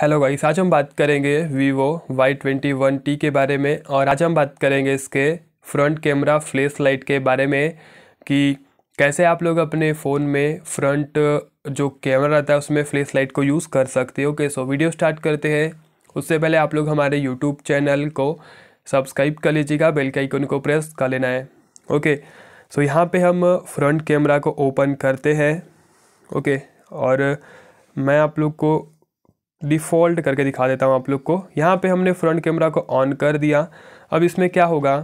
hello guys आज हम बात करेंगे Vivo Y twenty one T के बारे में और आज हम बात करेंगे इसके फ्रंट कैमरा फ्लैश लाइट के बारे में कि कैसे आप लोग अपने फ़ोन में फ्रंट जो कैमरा रहता है उसमें फ्लैश लाइट को यूज़ कर सकते हो ओके सो वीडियो स्टार्ट करते हैं उससे पहले आप लोग हमारे यूट्यूब चैनल को सब्सक्राइब कर लीजिएगा बेल का आइकन को प्रेस कर लेना है ओके सो यहाँ पर हम फ्रंट कैमरा को ओपन करते हैं ओके और मैं आप लोग को डिफ़ॉल्ट करके दिखा देता हूँ आप लोग को यहाँ पे हमने फ्रंट कैमरा को ऑन कर दिया अब इसमें क्या होगा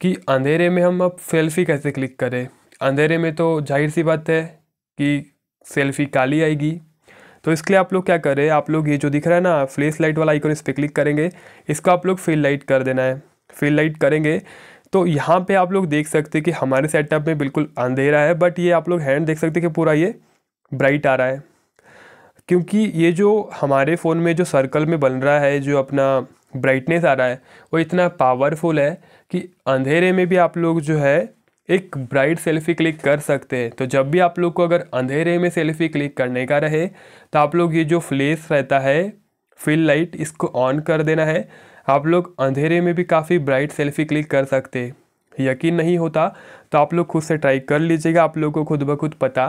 कि अंधेरे में हम अब सेल्फ़ी कैसे क्लिक करें अंधेरे में तो जाहिर सी बात है कि सेल्फ़ी काली आएगी तो इसके लिए आप लोग क्या करें आप लोग ये जो दिख रहा है ना फ्लेश लाइट वाला आइकन इस पर क्लिक करेंगे इसको आप लोग फील लाइट कर देना है फील लाइट करेंगे तो यहाँ पे आप लोग देख सकते हैं कि हमारे सेटअप में बिल्कुल अंधेरा है बट ये आप लोग हैंड देख सकते हैं कि पूरा ये ब्राइट आ रहा है क्योंकि ये जो हमारे फ़ोन में जो सर्कल में बन रहा है जो अपना ब्राइटनेस आ रहा है वो इतना पावरफुल है कि अंधेरे में भी आप लोग जो है एक ब्राइट सेल्फी क्लिक कर सकते हैं तो जब भी आप लोग को अगर अंधेरे में सेल्फी क्लिक करने का रहे तो आप लोग ये जो फ्लेस रहता है फिल लाइट इसको ऑन कर देना है आप लोग अंधेरे में भी काफ़ी ब्राइट सेल्फी क्लिक कर सकते यकीन नहीं होता तो आप लोग खुद से ट्राई कर लीजिएगा आप लोग को खुद ब खुद पता